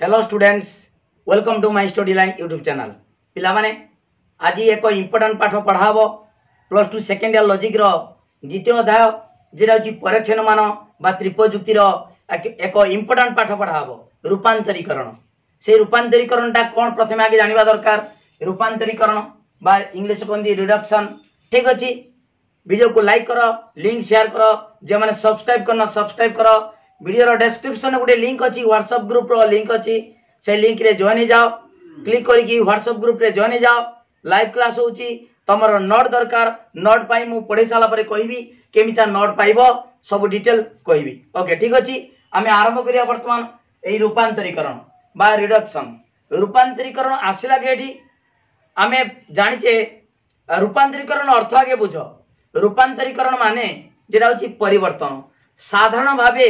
hello students welcome to my study line YouTube channel ପିଲାମାନେ ଆଜି ଏକ ଇମ୍ପୋର୍ଟାଣ୍ଟ ପାଠ ପଢ଼ା ହେବ ପ୍ଲସ୍ ଟୁ ସେକେଣ୍ଡ ଇୟର୍ ଲଜିକ୍ର ଦ୍ୱିତୀୟ ଅଧ୍ୟାୟ ଯେଉଁଟା ହେଉଛି ପରକ୍ଷଣମାନ ବା ତ୍ରିପଯୁକ୍ତିର ଏକ ଇମ୍ପୋର୍ଟାଣ୍ଟ ପାଠ ପଢ଼ା ହେବ ରୂପାନ୍ତରୀକରଣ ସେଇ ରୂପାନ୍ତରୀକରଣଟା କ'ଣ ପ୍ରଥମେ ଆଗେ ଜାଣିବା ଦରକାର ରୂପାନ୍ତରୀକରଣ ବା ଇଂଲିଶ କହନ୍ତି ରିଡକ୍ସନ୍ ଠିକ୍ ଅଛି ଭିଡ଼ିଓକୁ ଲାଇକ୍ କର ଲିଙ୍କ୍ ସେୟାର କର ଯେଉଁମାନେ ସବସ୍କ୍ରାଇବ୍ କରିନ ସବସ୍କ୍ରାଇବ୍ କର ଭିଡ଼ିଓର ডেসক্রিপশন ଗୋଟେ ଲିଙ୍କ୍ ଅଛି হোয়াটসঅ্যাপ ଗ୍ରୁପ୍ର ଲିଙ୍କ୍ ଅଛି ସେ ଲିଙ୍କ୍ରେ ଜଏନ୍ ହେଇଯାଅ କ୍ଲିକ୍ କରିକି করিকি ଗ୍ରୁପ୍ରେ ଜଏନ୍ ହେଇଯାଅ ଲାଇଭ୍ କ୍ଲାସ୍ ହେଉଛି ତୁମର হচ্ছে ଦରକାର নোট ପାଇଁ ମୁଁ ପଢ଼େଇ ସାରିଲା ପରେ କହିବି পরে কহিবি ପାଇବ ସବୁ ଡିଟେଲ୍ କହିବି ଓକେ ଠିକ୍ ଅଛି ଆମେ ଆରମ୍ଭ କରିବା ବର୍ତ୍ତମାନ ଏଇ ରୂପାନ୍ତରୀକରଣ ବା ରିଡକ୍ସନ୍ ରୂପାନ୍ତରୀକରଣ ଆସିଲା রূপান্তরীকরণ ଏଠି ଆମେ ଜାଣିଛେ ରୂପାନ୍ତରୀକରଣ ଅର୍ଥ ଆଗେ ବୁଝ ରୂପାନ୍ତରୀକରଣ ମାନେ মানে ହେଉଛି ପରିବର୍ତ୍ତନ ସାଧାରଣ ଭାବେ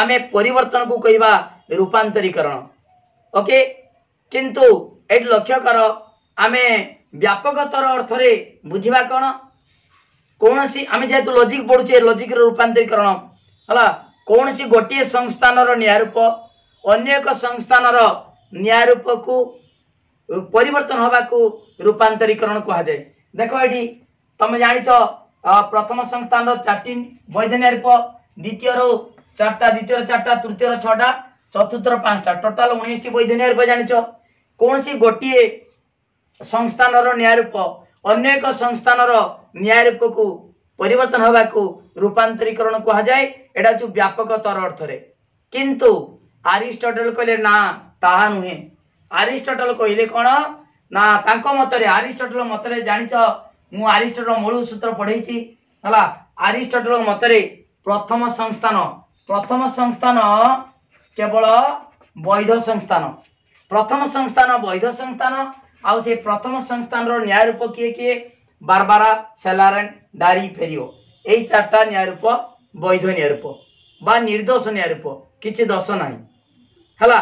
ଆମେ ପରିବର୍ତ୍ତନକୁ କହିବା ରୂପାନ୍ତରୀକରଣ ଓକେ କିନ୍ତୁ ଏଇଠି ଲକ୍ଷ୍ୟ କର ଆମେ ବ୍ୟାପକତର ଅର୍ଥରେ ବୁଝିବା କ'ଣ କୌଣସି ଆମେ ଯେହେତୁ ଲଜିକ୍ ପଢ଼ୁଛେ ଲଜିକ୍ର ରୂପାନ୍ତରୀକରଣ ହେଲା କୌଣସି ଗୋଟିଏ ସଂସ୍ଥାନର ନ୍ୟାୟରୂପ ଅନ୍ୟ ଏକ ସଂସ୍ଥାନର ନ୍ୟାୟରୂପକୁ ପରିବର୍ତ୍ତନ ହେବାକୁ ରୂପାନ୍ତରୀକରଣ କୁହାଯାଏ ଦେଖ ଏଇଠି ତମେ ଜାଣିଛ ପ୍ରଥମ ସଂସ୍ଥାନର ଚାରିଟି ବୈଧ ନ୍ୟାୟରୂପ ଦ୍ୱିତୀୟରୁ ଚାରିଟା ଦ୍ୱିତୀୟର ଚାରିଟା ତୃତୀୟର ଛଅଟା ଚତୁର୍ଥର ପାଞ୍ଚଟା ଟୋଟାଲ ଉଣେଇଶଟି ବୈଧ ନ୍ୟାୟ ରୂପ ଜାଣିଛ କୌଣସି ଗୋଟିଏ ସଂସ୍ଥାନର ନ୍ୟାୟ ରୂପ ଅନ୍ୟ ଏକ ସଂସ୍ଥାନର ନ୍ୟାୟ ରୂପକୁ ପରିବର୍ତ୍ତନ ହେବାକୁ ରୂପାନ୍ତରୀକରଣ କୁହାଯାଏ ଏଇଟା ହେଉଛି ବ୍ୟାପକତର ଅର୍ଥରେ କିନ୍ତୁ ଆରିଷ୍ଟଟଲ କହିଲେ ନା ତାହା ନୁହେଁ ଆରିଷ୍ଟଟଲ କହିଲେ କ'ଣ ନା ତାଙ୍କ ମତରେ ଆରିଷ୍ଟଟଲ ମତରେ ଜାଣିଛ ମୁଁ ଆରିଷ୍ଟଟଲ ମୂଳ ସୂତ୍ର ପଢ଼େଇଛି ହେଲା ଆରିଷ୍ଟଟଲ ମତରେ ପ୍ରଥମ ସଂସ୍ଥାନ প্রথম সংস্থান কেবল বৈধ সংস্থান প্রথম সংস্থান বৈধ সংস্থান আউ সেই প্রথম সংস্থানর ন্যায়রূপ কিয়ে কিয়ে বারবারা সেলারেন ডারি ফেরিও এই চারটা ন্যায়রূপ বৈধ ন্যায়রূপ বা নির্দোষ ন্যায়রূপ কিছু দোষ নাই ହେଲା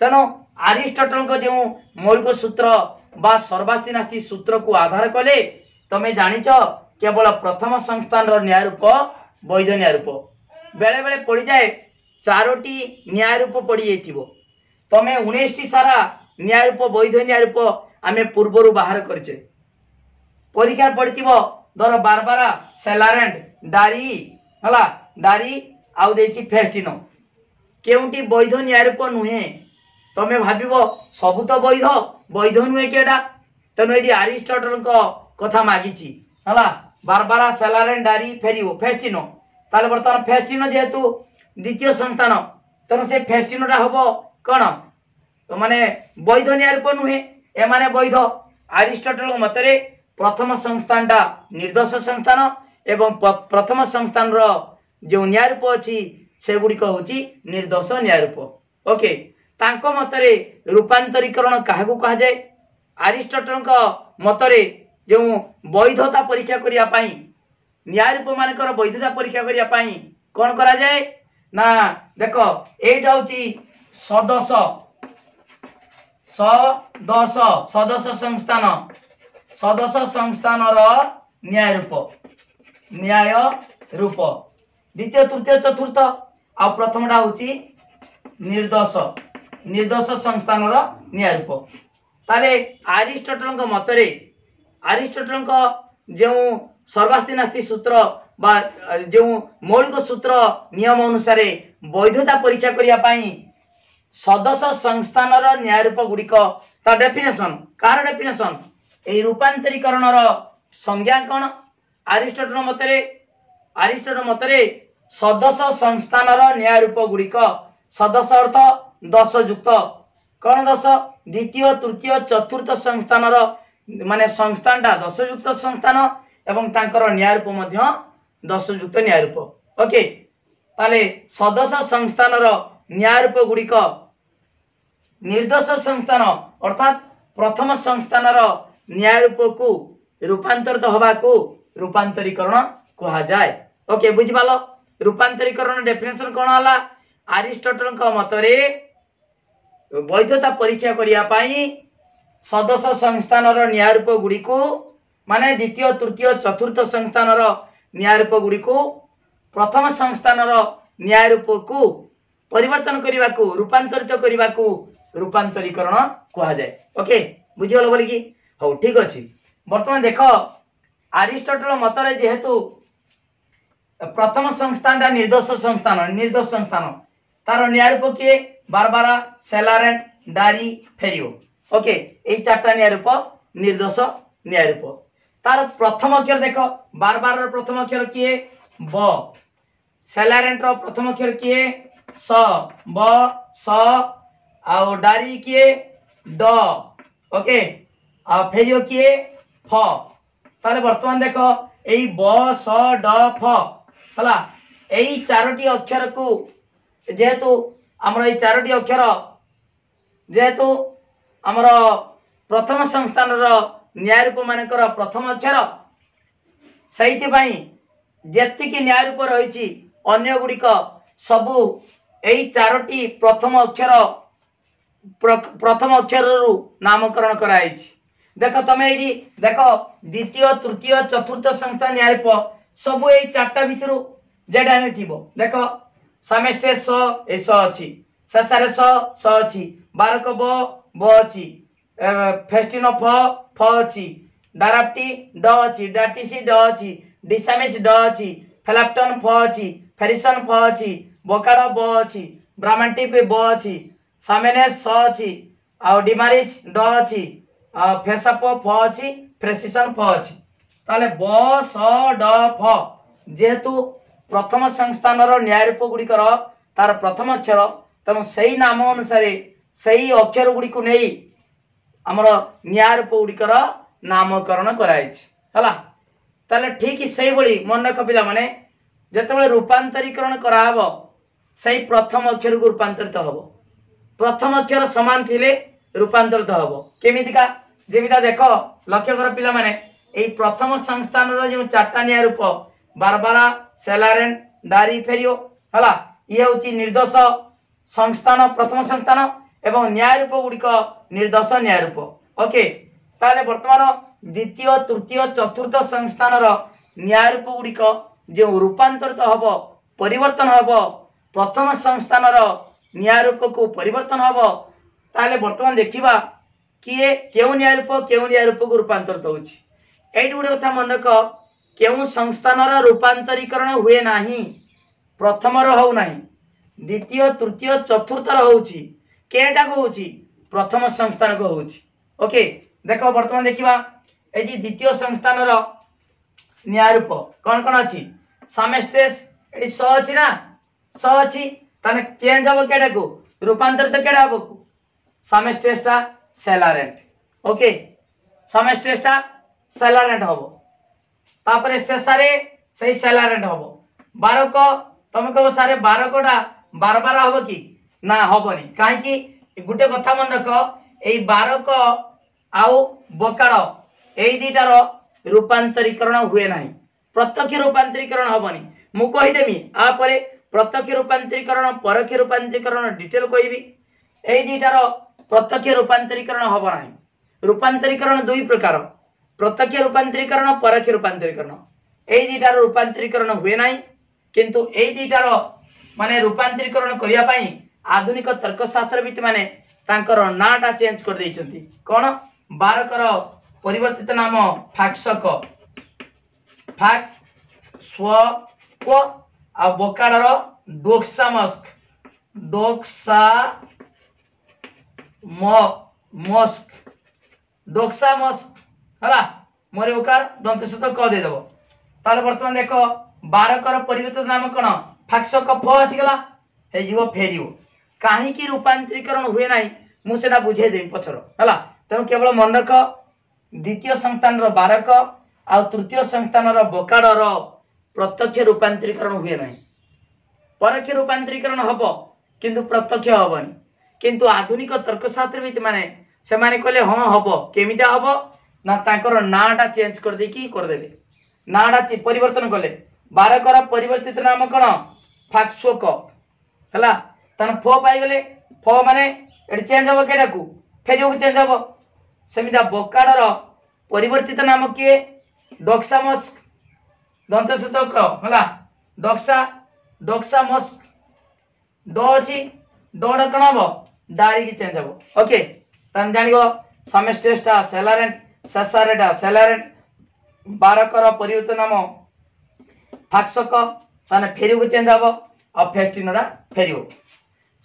ତେଣୁ ଆରିଷ୍ଟଟଲଙ୍କ ଯେଉଁ ମୌଳିକ ସୂତ୍ର ବା ସର୍ବାସ୍ତିନାସ୍ତି ସୂତ୍ରକୁ ଆଧାର କଲେ ତମେ ଜାଣିଛ କେବଳ ପ୍ରଥମ ସଂସ୍ଥାନର ନ୍ୟାୟ ରୂପ ବୈଧ ନ୍ୟାୟ ରୂପ বেড়ে পড়িযাଏ ଚାରୋଟି ନ୍ୟାୟ ରୂପ ପଡ଼ିଯାଇଥିବ ତମେ ଉଣେଇଶଟି ସାରା ନ୍ୟାୟ ରୂପ ବୈଧ ନ୍ୟାୟ ରୂପ ଆମେ ପୂର୍ବରୁ ବାହାର କରିଛେ ପରୀକ୍ଷା ପଡ଼ିଥିବ ଧର ବାରବାରା ସେଲାରେଣ୍ଟ ଡାରି ହେଲା ଡାରି ଆଉ ଦେଇଛି ଫେଷ୍ଟିନ କେଉଁଟି ବୈଧ ନ୍ୟାୟ ରୂପ ନୁହେଁ ତମେ ଭାବିବ ସବୁ ତ ବୈଧ ବୈଧ ନୁହେଁ କି ଏଇଟା ତେଣୁ ଏଠି ଆରିଷ୍ଟଟଲଙ୍କ କଥା ମାଗିଛି ହେଲା ବାରବାରା ସେଲାରେଣ୍ଟ ଡାରି ଫେରିବ ଫେଷ୍ଟିନ তাহলে বর্তমান ফেস্টিনো যেহেতু দ্বিতীয় সন্তান তেমন সে ফেস্টিনোটা হব কণ মানে বৈধ ন্যায়রূপ নুহে এমানে বৈধ আরিষ্টটল মতরে প্রথম সংস্থানটা নির্দোষ সংস্থান এবং প্রথম সংস্থানর যে ন্যায়রূপ অছি সেগুড়িক হচ্ছে নির্দোষ ন্যায়রূপ ওকে তাঙ্ক মতরে রূপান্তরীকরণ কাহাকু কুহযায়ে আরিষ্টটলঙ্ক মতরে যে বৈধতা পরীক্ষা করা ନ୍ୟାୟ ରୂପ ମାନଙ୍କର ବୈଧତା ପରୀକ୍ଷା କରିବା ପାଇଁ କଣ କରାଯାଏ ନା ଦେଖ ଏଇଟା ହଉଛି ସଦସ ସଦସ ସଦସ ସଂସ୍ଥାନ ସଦସ ସଂସ୍ଥାନର ନ୍ୟାୟ ରୂପ ନ୍ୟାୟ ରୂପ ଦ୍ୱିତୀୟ ତୃତୀୟ ଚତୁର୍ଥ ଆଉ ପ୍ରଥମଟା ହଉଛି ନିର୍ଦ୍ଦୋଷ ନିର୍ଦ୍ଦୋଷ ସଂସ୍ଥାନର ନ୍ୟାୟ ରୂପ ତାହେଲେ ଆରିଷ୍ଟଟଲଙ୍କ ମତରେ ଆରିଷ୍ଟଟଲଙ୍କ ଯେଉଁ ସର୍ବାସ୍ତିନାସ୍ତି ସୂତ୍ର ବା ଯେଉଁ ମୌଳିକ ସୂତ୍ର ନିୟମ ଅନୁସାରେ ବୈଧତା ପରୀକ୍ଷା କରିବା ପାଇଁ ସଦସ୍ୟ ସଂସ୍ଥାନର ନ୍ୟାୟରୂପ ଗୁଡ଼ିକ ତା ଡେଫିନେସନ୍ କାହାର ଡେଫିନେସନ୍ ଏହି ରୂପାନ୍ତରୀକରଣର ସଂଜ୍ଞା କ'ଣ ଆରିଷ୍ଟର ମତରେ ଆରିଷ୍ଟର ମତରେ ସଦସ୍ୟ ସଂସ୍ଥାନର ନ୍ୟାୟରୂପ ଗୁଡ଼ିକ ସଦସ୍ୟ ଅର୍ଥ ଦଶ ଯୁକ୍ତ କ'ଣ ଦଶ ଦ୍ୱିତୀୟ ତୃତୀୟ ଚତୁର୍ଥ ସଂସ୍ଥାନର ମାନେ ସଂସ୍ଥାନଟା ଦଶ ଯୁକ୍ତ ସଂସ୍ଥାନ एवं तांकर न्याय रूपमा दशयुक्त न्याय रूप ओके तदस संस्थान र न्याय रूप गुडिक निर्दोष संस्थान अर्थात प्रथम संस्थान र न्याय रूपको रूपान्तरित हे रूपान्तरिकरण कहाँ ओके बुझि पालो पाल रूपान्तरिक डेफिनेसन कला आरिष्टटलको मतले वैधता परीक्षा गरेको सदस्य संस्थान र न्याय रूप गुड्नु ମାନେ ଦ୍ୱିତୀୟ ତୃତୀୟ ଚତୁର୍ଥ ସଂସ୍ଥାନର ନ୍ୟାୟରୂପ ଗୁଡ଼ିକୁ ପ୍ରଥମ ସଂସ୍ଥାନର ନ୍ୟାୟରୂପକୁ ପରିବର୍ତ୍ତନ କରିବାକୁ ରୂପାନ୍ତରିତ କରିବାକୁ ରୂପାନ୍ତରୀକରଣ କୁହାଯାଏ ଓକେ ବୁଝିଗଲ ବୋଲିକି ହଉ ଠିକ୍ ଅଛି ବର୍ତ୍ତମାନ ଦେଖ ଆରିଷ୍ଟଟଲ ମତରେ ଯେହେତୁ ପ୍ରଥମ ସଂସ୍ଥାନଟା ନିର୍ଦ୍ଦୋଷ ସଂସ୍ଥାନ ନିର୍ଦ୍ଦୋଷ ସଂସ୍ଥାନ ତାର ନ୍ୟାୟରୂପ କିଏ ବାରବାରା ସେଲାରେଣ୍ଟ ଡାରି ଫେରିଓ ଓକେ ଏଇ ଚାରିଟା ନ୍ୟାୟରୂପ ନିର୍ଦ୍ଦୋଷ ନ୍ୟାୟରୂପ তার প্রথম অক্ষর দেখ বারবার প্রথম অক্ষর কি ব স্যালারেন্টর প্রথম অক্ষর কি স ব স আও ডারি কিয়ে ড ওকে আর ফেরিও কিয়ে ফ তাহলে বর্তমান দেখ এই ব স ড ফ হলা এই চারোটি অক্ষরকু যেহেতু আমার এই চারোটি অক্ষর যেহেতু আমার প্রথম সংস্থানর ନ୍ୟାୟ ରୂପ ମାନଙ୍କର ପ୍ରଥମ ଅକ୍ଷର ସେଇଥିପାଇଁ ଯେତିକି ନ୍ୟାୟ ରୂପ ରହିଛି ଅନ୍ୟ ଗୁଡ଼ିକ ସବୁ ଏଇ ଚାରୋଟି ପ୍ରଥମ ଅକ୍ଷର ପ୍ରଥମ ଅକ୍ଷରରୁ ନାମକରଣ କରାଯାଇଛି ଦେଖ ତମେ ଏଇଠି ଦେଖ ଦ୍ୱିତୀୟ ତୃତୀୟ ଚତୁର୍ଥ ସଂସ୍ଥା ନ୍ୟାୟ ରୂପ ସବୁ ଏଇ ଚାରିଟା ଭିତରୁ ଯେଟା ହିଁ ଥିବ ଦେଖ ସାମେଷ୍ଟ୍ରେ ସ ଏ ସ ଅଛି ଶେଷରେ ସ ସ ଅଛି ବାରକ ବ ବ ଅଛି ଫେଷ୍ଟିନ ଫ ଫ ଅଛି ଡାରାପ୍ଟି ଡ ଅଛି ଡାଟିସି ଡ ଅଛି ଡିସାମିସ୍ ଡ ଅଛି ଫେଲାପ୍ଟନ୍ ଫ ଅଛି ଫେରିସନ୍ ଫ ଅଛି ବୋକାଡ଼ ବ ଅଛି ବ୍ରାହ୍ମଣଟିପି ବ ଅଛି ସାମେନେସ୍ ସ ଅଛି ଆଉ ଡିମାରିସ୍ ଡ ଅଛି ଫେସପ ଫ ଅଛି ଫ୍ରେସିସନ୍ ଫ ଅଛି ତାହେଲେ ବ ସ ଡ ଫ ଯେହେତୁ ପ୍ରଥମ ସଂସ୍ଥାନର ନ୍ୟାୟରୂପ ଗୁଡ଼ିକର ତାର ପ୍ରଥମ ଅକ୍ଷର ତେଣୁ ସେଇ ନାମ ଅନୁସାରେ ସେଇ ଅକ୍ଷର ଗୁଡ଼ିକୁ ନେଇ ଆମର ନିଆରୂପ ଗୁଡ଼ିକର ନାମକରଣ କରାଯାଇଛି ହେଲା ତାହେଲେ ଠିକ ସେହିଭଳି ମନେ ରଖ ପିଲାମାନେ ଯେତେବେଳେ ରୂପାନ୍ତରୀକରଣ କରାହେବ ସେଇ ପ୍ରଥମ ଅକ୍ଷରକୁ ରୂପାନ୍ତରିତ ହେବ ପ୍ରଥମ ଅକ୍ଷର ସମାନ ଥିଲେ ରୂପାନ୍ତରିତ ହେବ କେମିତିକା ଯେମିତିକା ଦେଖ ଲକ୍ଷ୍ୟ କର ପିଲାମାନେ ଏଇ ପ୍ରଥମ ସଂସ୍ଥାନର ଯେଉଁ ଚାରିଟା ନିଆ ରୂପ ବାରବାରା ସେଲାରେନ୍ ଡାରି ଫେରିଓ ହେଲା ଇଏ ହେଉଛି ନିର୍ଦ୍ଦୋଷ ସଂସ୍ଥାନ ପ୍ରଥମ ସଂସ୍ଥାନ ଏବଂ ନ୍ୟାୟ ରୂପ ଗୁଡ଼ିକ ନିର୍ଦ୍ଦୋଷ ନ୍ୟାୟ ରୂପ ଓକେ ତାହେଲେ ବର୍ତ୍ତମାନ ଦ୍ୱିତୀୟ ତୃତୀୟ ଚତୁର୍ଥ ସଂସ୍ଥାନର ନ୍ୟାୟ ରୂପ ଗୁଡ଼ିକ ଯେଉଁ ରୂପାନ୍ତରିତ ହେବ ପରିବର୍ତ୍ତନ ହେବ ପ୍ରଥମ ସଂସ୍ଥାନର ନ୍ୟାୟ ରୂପକୁ ପରିବର୍ତ୍ତନ ହେବ ତାହେଲେ ବର୍ତ୍ତମାନ ଦେଖିବା କିଏ କେଉଁ ନ୍ୟାୟ ରୂପ କେଉଁ ନ୍ୟାୟ ରୂପକୁ ରୂପାନ୍ତରିତ ହେଉଛି ଏଇଠି ଗୋଟେ କଥା ମନେ ରଖ କେଉଁ ସଂସ୍ଥାନର ରୂପାନ୍ତରୀକରଣ ହୁଏ ନାହିଁ ପ୍ରଥମର ହେଉ ନାହିଁ ଦ୍ୱିତୀୟ ତୃତୀୟ ଚତୁର୍ଥର ହେଉଛି কেটা কৌছি প্রথম সংস্থান কৌছি ওকে দেখ বর্তমান দেখিবা এই যে দ্বিতীয় সংস্থানর ন্যায়রূপ কোণ কোণ অছি সামেস্টেস এটি স অছি না স অছি তাহলে চেঞ্জ হব কেটাকু রূপান্তরিত কেটা হব সামেস্টেসটা স্যালারেন্ট ওকে সামেস্টেসটা স্যালারেন্ট হব তাপরে শেষে সেই স্যালারেন্ট হব বারক তুমি কব সারে বারকটা বারবার হব কি ନା ହେବନି କାହିଁକି ଗୋଟେ କଥା ମନେ ରଖ ଏଇ ବାରକ ଆଉ ବକାଳ ଏଇ ଦୁଇଟାର ରୂପାନ୍ତରୀକରଣ ହୁଏ ନାହିଁ ପ୍ରତ୍ୟକ୍ଷ ରୂପାନ୍ତରୀକରଣ ହେବନି ମୁଁ କହିଦେମି ଆ ପରେ ପ୍ରତ୍ୟକ୍ଷ ରୂପାନ୍ତରୀକରଣ ପରୋକ୍ଷ ରୂପାନ୍ତରୀକରଣ ଡିଟେଲ କହିବି ଏଇ ଦୁଇଟାର ପ୍ରତ୍ୟକ୍ଷ ରୂପାନ୍ତରୀକରଣ ହେବ ନାହିଁ ରୂପାନ୍ତରୀକରଣ ଦୁଇ ପ୍ରକାର ପ୍ରତ୍ୟକ୍ଷ ରୂପାନ୍ତରୀକରଣ ପରୋକ୍ଷ ରୂପାନ୍ତରୀକରଣ ଏଇ ଦୁଇଟାର ରୂପାନ୍ତରୀକରଣ ହୁଏ ନାହିଁ କିନ୍ତୁ ଏଇ ଦୁଇଟାର ମାନେ ରୂପାନ୍ତରୀକରଣ କରିବା ପାଇଁ ଆଧୁନିକ ତର୍କଶାସ୍ତ୍ରବିତ ମାନେ ତାଙ୍କର ନାଁଟା ଚେଞ୍ଜ କରିଦେଇଛନ୍ତି କ'ଣ ବାରକର ପରିବର୍ତ୍ତିତ ନାମ ଫାକ୍ସକ ଫାକ୍ ଆଉ ବୋକାଡ଼ର ଡୋକ୍ସାମସ୍କ ଡୋକ୍ସା ମସ୍କ ଡୋକ୍ସାମସ୍କ ହେଲା ମରି ଓକାର ଦନ୍ତସ୍ତ କ ଦେଇଦେବ ତାହେଲେ ବର୍ତ୍ତମାନ ଦେଖ ବାରକର ପରିବର୍ତ୍ତିତ ନାମ କ'ଣ ଫାକ୍ସକ ଫ ଆସିଗଲା ହେଇଯିବ ଫେରିବ କାହିଁକି ରୂପାନ୍ତରୀକରଣ ହୁଏ ନାହିଁ ମୁଁ ସେଇଟା ବୁଝେଇ ଦେବି ପଛର ହେଲା ତେଣୁ କେବଳ ମନକ ଦ୍ୱିତୀୟ ସଂସ୍ଥାନର ବାରକ ଆଉ ତୃତୀୟ ସଂସ୍ଥାନର ବକାଡ଼ର ପ୍ରତ୍ୟକ୍ଷ ରୂପାନ୍ତରୀକରଣ ହୁଏ ନାହିଁ ପରୋକ୍ଷ ରୂପାନ୍ତରୀକରଣ ହେବ କିନ୍ତୁ ପ୍ରତ୍ୟକ୍ଷ ହେବନି କିନ୍ତୁ ଆଧୁନିକ ତର୍କଶାସ୍ତ୍ରବିତ ମାନେ ସେମାନେ କହିଲେ ହଁ ହେବ କେମିତିଆ ହେବ ନା ତାଙ୍କର ନାଁଟା ଚେଞ୍ଜ କରିଦେଇକି କରିଦେଲେ ନାଁଟା ପରିବର୍ତ୍ତନ କଲେ ବାରକର ପରିବର୍ତ୍ତିତ ନାମ କ'ଣ ଫାକ୍ସୋକ ହେଲା ତାହେଲେ ଫ ପାଇଗଲେ ଫ ମାନେ ଏଠି ଚେଞ୍ଜ ହବ କେଟାକୁ ଫେରିବ କି ଚେଞ୍ଜ ହବ ସେମିତି ବକାଡ଼ର ପରିବର୍ତ୍ତିତ ନାମ କିଏ ଡକ୍ସା ମସ୍କ ଦନ୍ତସୂତକ ହେଲା ଡକ୍ସା ଡକ୍ସା ମସ୍କ ଡ ଅଛି ଡ କ'ଣ ହବ ଡାରିକି ଚେଞ୍ଜ ହବ ଓକେ ତାହେଲେ ଜାଣିବ ସାମେଷ୍ଟ୍ରେଷ୍ଟା ସେଲାରେଣ୍ଟ ଶେଷାରେଟା ସେଲାରେଣ୍ଟ ବାରକର ପରିବର୍ତ୍ତିତ ନାମ ଫାକ୍ସକ ତାହେଲେ ଫେରିବକୁ ଚେଞ୍ଜ ହବ ଆଉ ଫେଷ୍ଟିନଟା ଫେରିବ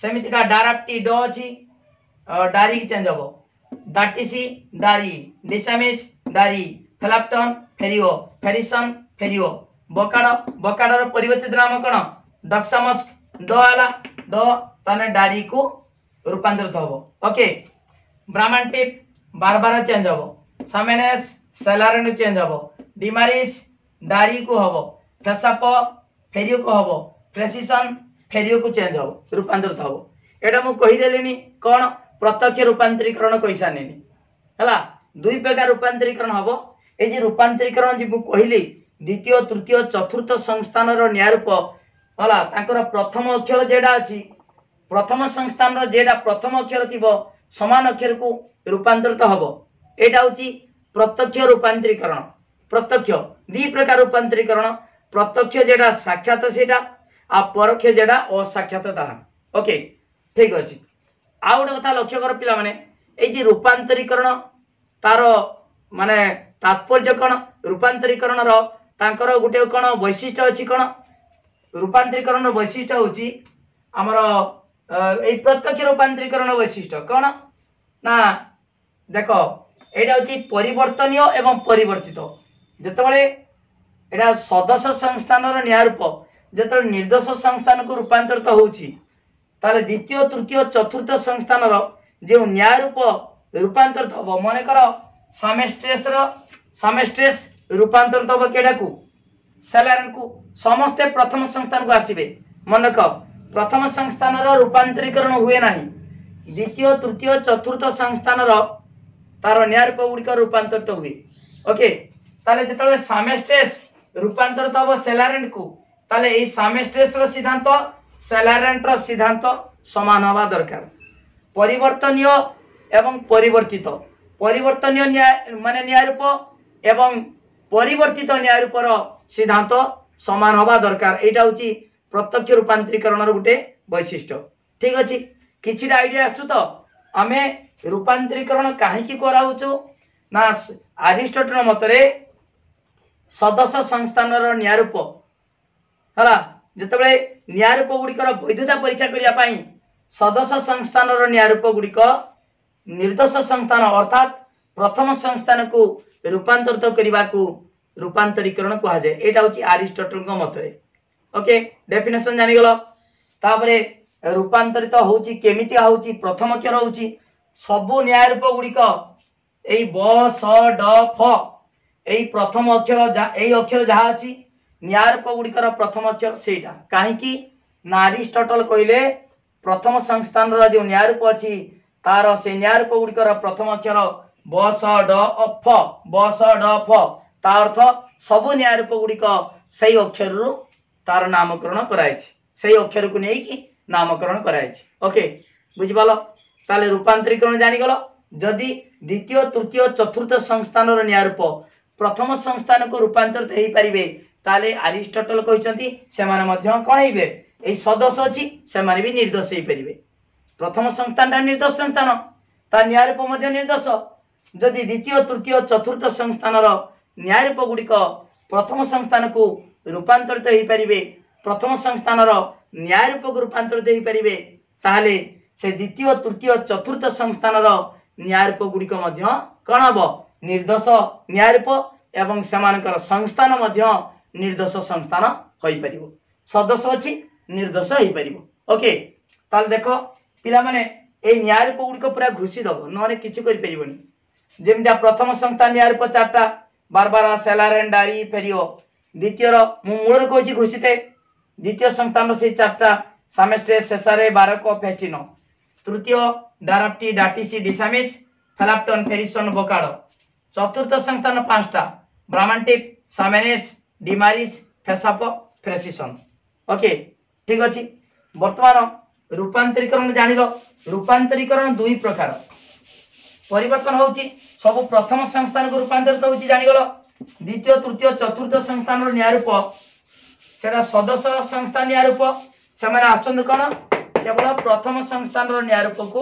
ಸಮಿತಿಕ ಡಾರಪ್ಟಿ ಡೋಜಿ ಡಾರಿಗೆ ಚೇಂಜ್ ಹಬ ಡಾಟಿಸಿ ಡಾರಿ ಡಿಸಾಮಿಸ್ ಡಾರಿ ফেলাপটন ফেরিও ফেরিসন ফেরিও বকাড় বকাড়র পরিবর্তিত নাম কোণ ডক্সামস্ক ড হলা ড তাহলে ডারি কু রূপান্তরিত হব ওকে ব্রাহ্মণ টিপ বারবার চেঞ্জ হব সামেনেস সেলারেন চেঞ্জ হব ডিমারিস ডারি কু হব ফেসাপ ফেরিও কু হব প্রেসিসন ଫେରିବାକୁ ଚେଞ୍ଜ ହେବ ରୂପାନ୍ତରିତ ହେବ ଏଇଟା ମୁଁ କହିଦେଲିଣି କ'ଣ ପ୍ରତ୍ୟକ୍ଷ ରୂପାନ୍ତରୀକରଣ କହିସାରିନି ହେଲା ଦୁଇ ପ୍ରକାର ରୂପାନ୍ତରୀକରଣ ହେବ ଏଇ ଯେ ରୂପାନ୍ତରୀକରଣ ଯେ ମୁଁ କହିଲି ଦ୍ୱିତୀୟ ତୃତୀୟ ଚତୁର୍ଥ ସଂସ୍ଥାନର ନ୍ୟାୟ ରୂପ ହେଲା ତାଙ୍କର ପ୍ରଥମ ଅକ୍ଷର ଯେଉଁଟା ଅଛି ପ୍ରଥମ ସଂସ୍ଥାନର ଯେଉଁଟା ପ୍ରଥମ ଅକ୍ଷର ଥିବ ସମାନ ଅକ୍ଷରକୁ ରୂପାନ୍ତରିତ ହେବ ଏଇଟା ହେଉଛି ପ୍ରତ୍ୟକ୍ଷ ରୂପାନ୍ତରୀକରଣ ପ୍ରତ୍ୟକ୍ଷ ଦୁଇ ପ୍ରକାର ରୂପାନ୍ତରୀକରଣ ପ୍ରତ୍ୟକ୍ଷ ଯେଉଁଟା ସାକ୍ଷାତ ସେଇଟା ଆଉ ପରୋକ୍ଷ ଯେଟା ଅସାକ୍ଷାତ ତାହା ଓକେ ଠିକ ଅଛି ଆଉ ଗୋଟେ କଥା ଲକ୍ଷ୍ୟ କର ପିଲାମାନେ ଏଇ ଯେ ରୂପାନ୍ତରୀକରଣ ତାର ମାନେ ତାତ୍ପର୍ଯ୍ୟ କ'ଣ ରୂପାନ୍ତରୀକରଣର ତାଙ୍କର ଗୋଟେ କ'ଣ ବୈଶିଷ୍ଟ୍ୟ ଅଛି କ'ଣ ରୂପାନ୍ତରୀକରଣର ବୈଶିଷ୍ଟ୍ୟ ହେଉଛି ଆମର ଏଇ ପ୍ରତ୍ୟକ୍ଷ ରୂପାନ୍ତରୀକରଣ ବୈଶିଷ୍ଟ୍ୟ କ'ଣ ନା ଦେଖ ଏଇଟା ହେଉଛି ପରିବର୍ତ୍ତନୀୟ ଏବଂ ପରିବର୍ତ୍ତିତ ଯେତେବେଳେ ଏଇଟା ସଦସ୍ୟ ସଂସ୍ଥାନର ନ୍ୟାୟ ରୂପ ଯେତେବେଳେ ନିର୍ଦ୍ଦୋଷ ସଂସ୍ଥାନକୁ ରୂପାନ୍ତରିତ ହେଉଛି ତାହେଲେ ଦ୍ୱିତୀୟ ତୃତୀୟ ଚତୁର୍ଥ ସଂସ୍ଥାନର ଯେଉଁ ନ୍ୟାୟ ରୂପ ରୂପାନ୍ତରିତ ହେବ ମନେକର ସାମେଷ୍ଟ୍ରେସ୍ର ସାମେଷ୍ଟ୍ରେସ୍ ରୂପାନ୍ତରିତ ହେବ କେଡ଼ାକୁ ସେଲାରଙ୍କୁ ସମସ୍ତେ ପ୍ରଥମ ସଂସ୍ଥାନକୁ ଆସିବେ ମନେକ ପ୍ରଥମ ସଂସ୍ଥାନର ରୂପାନ୍ତରୀକରଣ ହୁଏ ନାହିଁ ଦ୍ୱିତୀୟ ତୃତୀୟ ଚତୁର୍ଥ ସଂସ୍ଥାନର ତାର ନ୍ୟାୟ ରୂପ ଗୁଡ଼ିକ ରୂପାନ୍ତରିତ ହୁଏ ଓକେ ତାହେଲେ ଯେତେବେଳେ ସାମେଷ୍ଟ୍ରେସ୍ ରୂପାନ୍ତରିତ ହେବ ସେଲାରେଣ୍ଟକୁ ତାହେଲେ ଏଇ ସାମିଷ୍ଟ୍ରେସ୍ର ସିଦ୍ଧାନ୍ତ ସେଲାରେଣ୍ଟର ସିଦ୍ଧାନ୍ତ ସମାନ ହେବା ଦରକାର ପରିବର୍ତ୍ତନୀୟ ଏବଂ ପରିବର୍ତ୍ତିତ ପରିବର୍ତ୍ତନୀୟ ନ୍ୟାୟ ମାନେ ନ୍ୟାୟ ରୂପ ଏବଂ ପରିବର୍ତ୍ତିତ ନ୍ୟାୟ ରୂପର ସିଦ୍ଧାନ୍ତ ସମାନ ହେବା ଦରକାର ଏଇଟା ହେଉଛି ପ୍ରତ୍ୟକ୍ଷ ରୂପାନ୍ତରୀକରଣର ଗୋଟେ ବୈଶିଷ୍ଟ୍ୟ ଠିକ୍ ଅଛି କିଛିଟା ଆଇଡ଼ିଆ ଆସୁଛୁ ତ ଆମେ ରୂପାନ୍ତରୀକରଣ କାହିଁକି କରାଉଛୁ ନା ଆରିଷ୍ଟଟନ ମତରେ ସଦସ୍ୟ ସଂସ୍ଥାନର ନ୍ୟାୟ ରୂପ ହେଲା ଯେତେବେଳେ ରୂପ ଗୁଡ଼ିକର ବୈଧତା ପରୀକ୍ଷା କରିବା ପାଇଁ ସଦସ୍ୟ ସଂସ୍ଥାନର ରୂପ ଗୁଡ଼ିକ ନିର୍ଦ୍ଦୋଷ ସଂସ୍ଥାନ ଅର୍ଥାତ୍ ପ୍ରଥମ ସଂସ୍ଥାନକୁ ରୂପାନ୍ତରିତ କରିବାକୁ ରୂପାନ୍ତରୀକରଣ କୁହାଯାଏ ଏଇଟା ହଉଛି ଆରିଷ୍ଟଟଲଙ୍କ ମତରେ ଓକେ ଡେଫିନେସନ୍ ଜାଣିଗଲ ତାପରେ ରୂପାନ୍ତରିତ ହଉଛି କେମିତି ହଉଛି ପ୍ରଥମ କ୍ଷର ହଉଛି ସବୁ ନ୍ୟାୟ ରୂପ ଗୁଡ଼ିକ ଏଇ ବ ସ ଡ ଫ ଏଇ ପ୍ରଥମ ଅକ୍ଷର ଯାହା ଏଇ ଅକ୍ଷର ଯାହା ଅଛି ନିଆରୂପ ଗୁଡ଼ିକର ପ୍ରଥମ ଅକ୍ଷର ସେଇଟା କାହିଁକି ନା ଆରିଷ୍ଟଟଲ କହିଲେ ପ୍ରଥମ ସଂସ୍ଥାନର ଯେଉଁ ନିଆରୂପ ଅଛି ତାର ସେ ନିଆରୂପ ଗୁଡ଼ିକର ପ୍ରଥମ ଅକ୍ଷର ବସ ଡ ଫ ବସ ଡ ଫ ତା ଅର୍ଥ ସବୁ ନିଆରୂପ ଗୁଡ଼ିକ ସେଇ ଅକ୍ଷରରୁ ତାର ନାମକରଣ କରାଯାଇଛି ସେଇ ଅକ୍ଷରକୁ ନେଇକି ନାମକରଣ କରାଯାଇଛି ଓକେ ବୁଝିପାରଲ ତାହେଲେ ରୂପାନ୍ତରୀକରଣ ଜାଣିଗଲ ଯଦି ଦ୍ୱିତୀୟ ତୃତୀୟ ଚତୁର୍ଥ ସଂସ୍ଥାନର ନିଆରୂପ ପ୍ରଥମ ସଂସ୍ଥାନକୁ ରୂପାନ୍ତରିତ ହେଇପାରିବେ ତାହେଲେ ଆରିଷ୍ଟଟଲ କହିଛନ୍ତି ସେମାନେ ମଧ୍ୟ କ'ଣ ହେବେ ଏଇ ସଦସ ଅଛି ସେମାନେ ବି ନିର୍ଦ୍ଦୋଷ ହେଇପାରିବେ ପ୍ରଥମ ସଂସ୍ଥାନଟା ନିର୍ଦ୍ଦୋଷ ସଂସ୍ଥାନ ତା ନ୍ୟାୟରୂପ ମଧ୍ୟ ନିର୍ଦ୍ଦୋଷ ଯଦି ଦ୍ୱିତୀୟ ତୃତୀୟ ଚତୁର୍ଥ ସଂସ୍ଥାନର ନ୍ୟାୟରୂପ ଗୁଡ଼ିକ ପ୍ରଥମ ସଂସ୍ଥାନକୁ ରୂପାନ୍ତରିତ ହେଇପାରିବେ ପ୍ରଥମ ସଂସ୍ଥାନର ନ୍ୟାୟରୂପକୁ ରୂପାନ୍ତରିତ ହେଇପାରିବେ ତାହେଲେ ସେ ଦ୍ୱିତୀୟ ତୃତୀୟ ଚତୁର୍ଥ ସଂସ୍ଥାନର ନ୍ୟାୟରୂପ ଗୁଡ଼ିକ ମଧ୍ୟ କ'ଣ ହବ ନିର୍ଦ୍ଦୋଷ ନ୍ୟାୟରୂପ ଏବଂ ସେମାନଙ୍କର ସଂସ୍ଥାନ ମଧ୍ୟ ନିର୍ଦ୍ଦୋଷ ସଂସ୍ଥାନ ହୋଇପାରିବ ସଦସ୍ୟ ଅଛି ନିର୍ଦ୍ଦୋଷ ହୋଇପାରିବ ଓକେ ତାହେଲେ ଦେଖ ପିଲାମାନେ ଏଇ ନ୍ୟାୟରୂପ ଗୁଡ଼ିକ ପୁରା ଘୁଷି ଦେବ ନହେଲେ କିଛି କରିପାରିବନି ଯେମିତିଆ ପ୍ରଥମ ସଂସ୍ଥା ନ୍ୟାୟରୂପ ଚାରିଟା ବାରବାରା ସେଲାରେନ୍ ଡାରି ଫେରିଓ ଦ୍ୱିତୀୟର ମୁଁ ମୂଳରେ କହୁଛି ଘୁଷିତେ ଦ୍ୱିତୀୟ ସଂସ୍ଥାନର ସେଇ ଚାରିଟା ସାମେଷ୍ଟ୍ରେ ଶେଷରେ ବାରକ ଫେଷ୍ଟିନ ତୃତୀୟ ଡାରାପ୍ଟି ଡାଟିସି ଡିସାମିସ୍ ফেলাপটন ফেরিসন বোকাড়ো চতুর্থ সংস্থান পাঁচটা ব্রাহ্মান্টিক সামেনিস ডিমারিস ফেসাপ ফ্রেসিসন ওকে ঠিক অছি বর্তমান রূপান্তরীকরণ জাণিল রূপান্তরীকরণ দুই প্রকার পরিবর্তন হচ্ছে সবু প্রথম সংস্থানকে রূপান্তরিত হচ্ছে জাণিগল দ্বিতীয় তৃতীয় চতুর্থ সংস্থানর ন্যায়রূপ সেটা সদস্য সংস্থান ন্যায়রূপ সেমানে আসছেন কোণ কেবল প্রথম সংস্থানর ন্যায়রূপকু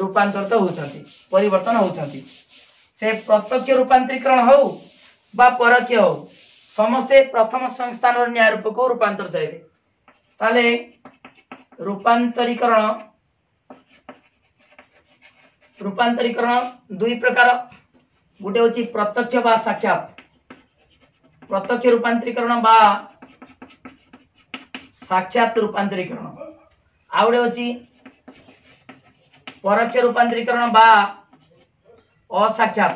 রূপান্তরিত হচ্ছেন পরিবর্তন হচ্ছেন সে প্রত্যক্ষ রূপান্তরীকরণ হোক বা পরোক্ষ হোক ସମସ୍ତେ ପ୍ରଥମ ସଂସ୍ଥାନର ନ୍ୟାୟ ରୂପକୁ ରୂପାନ୍ତରିତ ହେବେ ତାହେଲେ ରୂପାନ୍ତରୀକରଣ ରୂପାନ୍ତରୀକରଣ ଦୁଇ ପ୍ରକାର ଗୋଟେ ହେଉଛି ପ୍ରତ୍ୟକ୍ଷ ବା ସାକ୍ଷାତ ପ୍ରତ୍ୟକ୍ଷ ରୂପାନ୍ତରୀକରଣ ବା ସାକ୍ଷାତ ରୂପାନ୍ତରୀକରଣ ଆଉ ଗୋଟେ ହେଉଛି ପରୋକ୍ଷ ରୂପାନ୍ତରୀକରଣ ବା ଅସାକ୍ଷାତ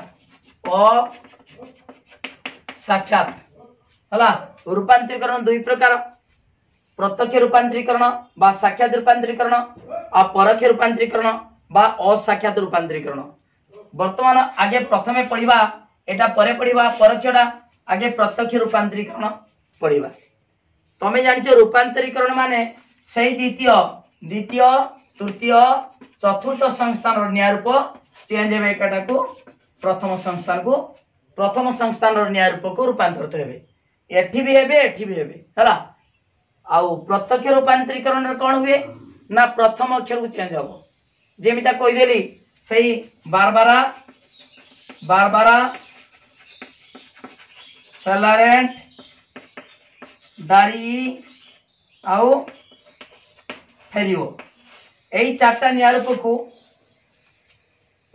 ଅସାକ୍ଷାତ ହେଲା ରୂପାନ୍ତରୀକରଣ ଦୁଇ ପ୍ରକାର ପ୍ରତ୍ୟକ୍ଷ ରୂପାନ୍ତରୀକରଣ ବା ସାକ୍ଷାତ ରୂପାନ୍ତରୀକରଣ ଆଉ ପରୋକ୍ଷ ରୂପାନ୍ତରୀକରଣ ବା ଅସାକ୍ଷାତ ରୂପାନ୍ତରୀକରଣ ବର୍ତ୍ତମାନ ଆଗେ ପ୍ରଥମେ ପଢିବା ଏଟା ପରେ ପଢିବା ପରୋକ୍ଷଟା ଆଗେ ପ୍ରତ୍ୟକ୍ଷ ରୂପାନ୍ତରୀକରଣ ପଢିବା ତମେ ଜାଣିଛ ରୂପାନ୍ତରୀକରଣ ମାନେ ସେଇ ଦ୍ୱିତୀୟ ଦ୍ୱିତୀୟ ତୃତୀୟ ଚତୁର୍ଥ ସଂସ୍ଥାନର ନ୍ୟାୟ ରୂପ ଚେଞ୍ଜ ହେବେ ଏକାଟାକୁ ପ୍ରଥମ ସଂସ୍ଥାନକୁ ପ୍ରଥମ ସଂସ୍ଥାନର ନ୍ୟାୟ ରୂପକୁ ରୂପାନ୍ତରିତ ହେବେ ଏଠି ବି ହେବେ ଏଠି ବି ହେବେ ହେଲା ଆଉ ପ୍ରତ୍ୟକ୍ଷ ରୂପାନ୍ତରୀକରଣରେ କ'ଣ ହୁଏ ନା ପ୍ରଥମ ଅକ୍ଷରକୁ ଚେଞ୍ଜ ହେବ ଯେମିତି କହିଦେଲି ସେଇ ବାରବାରା ବାରବାରା ସାଲାରେଣ୍ଟ ଦାରି ଆଉ ଫେରିବ ଏଇ ଚାରିଟା ନିଆରୂପକୁ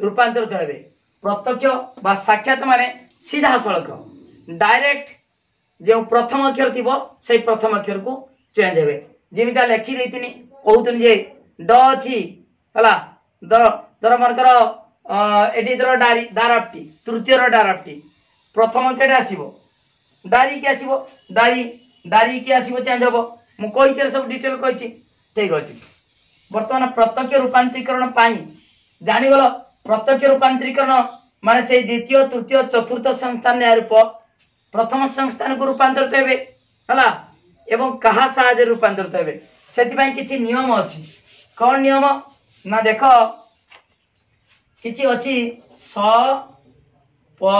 ରୂପାନ୍ତରିତ ହେବେ ପ୍ରତ୍ୟକ୍ଷ ବା ସାକ୍ଷାତ ମାନେ ସିଧାସଳଖ ଡାଇରେକ୍ଟ प्रथम अक्षर थियो प्रथम अक्षरको चेन्ज हेर्नु लेखिदिने कि डिर एउटा चेञ्ज हौ सब डिटेल ठिक अहिले बर्तमान प्रत्यक्ष रूपान्तरिक जान गल प्रत्यक्ष रूपान्तरिक मै द्वितीय तृतीय चतुर्थ संस्थान रूप ପ୍ରଥମ ସଂସ୍ଥାନକୁ ରୂପାନ୍ତରିତ ହେବେ ହେଲା ଏବଂ କାହା ସାହାଯ୍ୟରେ ରୂପାନ୍ତରିତ ହେବେ ସେଥିପାଇଁ କିଛି ନିୟମ ଅଛି କ'ଣ ନିୟମ ନା ଦେଖ କିଛି ଅଛି ସ ପ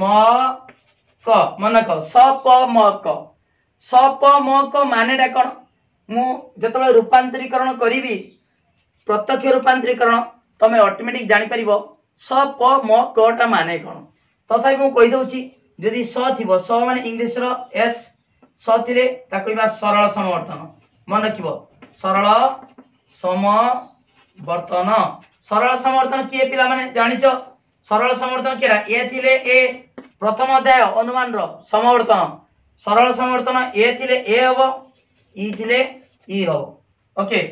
ମ କ ମନେ କ ସ ପ ମ କ ସ ପ ମ କ ମାନେଟା କ'ଣ ମୁଁ ଯେତେବେଳେ ରୂପାନ୍ତରୀକରଣ କରିବି ପ୍ରତ୍ୟକ୍ଷ ରୂପାନ୍ତରୀକରଣ ତମେ ଅଟୋମେଟିକ୍ ଜାଣିପାରିବ ସ ପ ମ କଟା ମାନେ କ'ଣ ତଥାପି ମୁଁ କହିଦେଉଛି यदि स थियो स माने इंग्लिश र एस स तिरे त कोइबा सरल समवर्तन मन रखिबो सरल सम वर्तन सरल समवर्तन के पिला माने जानिछ सरल समवर्तन के ए थिले ए प्रथम अध्याय अनुमान रो समवर्तन सरल समवर्तन ए थिले ए हो इ थिले इ हो ओके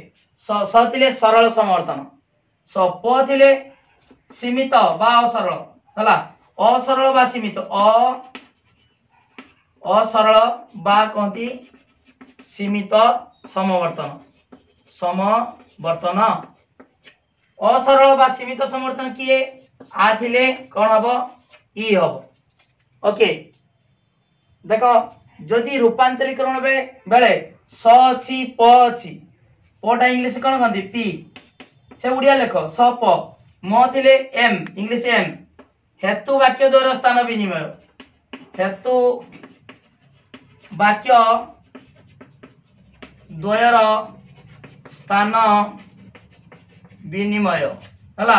स स थिले सरल समवर्तन स प थिले सीमित बा सरल हला ଅସରଳ ବା ସୀମିତ ଅସରଳ ବା କହନ୍ତି ସୀମିତ ସମବର୍ତ୍ତନ ସମବର୍ତ୍ତନ ଅସରଳ ବା ସୀମିତ ସମର୍ତ୍ତନ କିଏ ଆ ଥିଲେ କ'ଣ ହବ ଇ ହବ ଓକେ ଦେଖ ଯଦି ରୂପାନ୍ତରୀକରଣ ବେଳେ ବେଳେ ସ ଅଛି ପ ଅଛି ପଟା ଇଂଲିଶ କ'ଣ କହନ୍ତି ପି ସେ ଓଡ଼ିଆ ଲେଖ ସ ପ ମ ଥିଲେ ଏମ୍ ଇଂଲିଶ ଏମ୍ ହେତୁ ବାକ୍ୟ ଦ୍ୱାରା ସ୍ଥାନ ବିନିମୟ ହେତୁ ବାକ୍ୟ ଦ୍ୱୟର ସ୍ଥାନ ବିନିମୟ ହେଲା